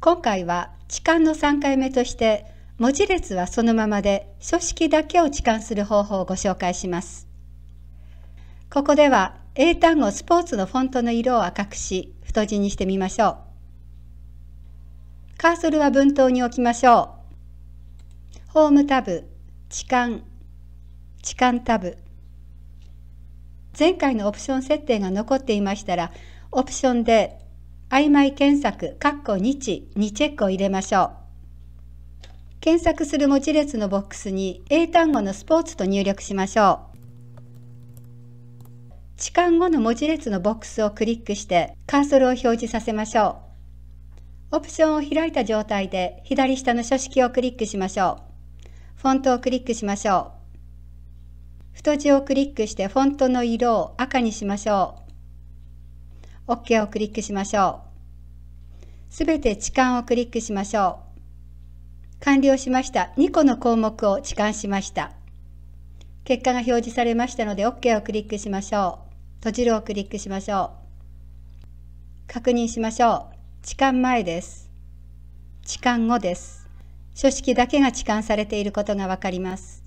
今回は置換の3回目として文字列はそのままで書式だけを置換する方法をご紹介します。ここでは英単語スポーツのフォントの色を赤くし太字にしてみましょう。カーソルは文頭に置きましょう。ホームタブ、置換、置換タブ。前回のオプション設定が残っていましたらオプションで曖昧検索、カッコ日にチェックを入れましょう。検索する文字列のボックスに英単語のスポーツと入力しましょう。置換後の文字列のボックスをクリックしてカーソルを表示させましょう。オプションを開いた状態で左下の書式をクリックしましょう。フォントをクリックしましょう。太字をクリックしてフォントの色を赤にしましょう。OK をクリックしましょう。すべて置換をクリックしましょう。完了しました。2個の項目を置換しました。結果が表示されましたので OK をクリックしましょう。閉じるをクリックしましょう。確認しましょう。置換前です。置換後です。書式だけが置換されていることがわかります。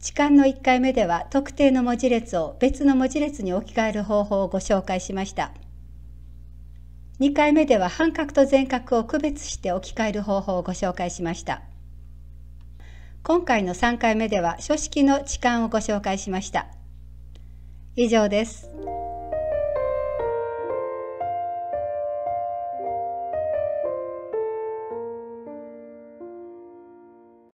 置換の1回目では特定の文字列を別の文字列に置き換える方法をご紹介しました。2回目では半角と全角を区別して置き換える方法をご紹介しました今回の3回目では書式の置換をご紹介しました以上です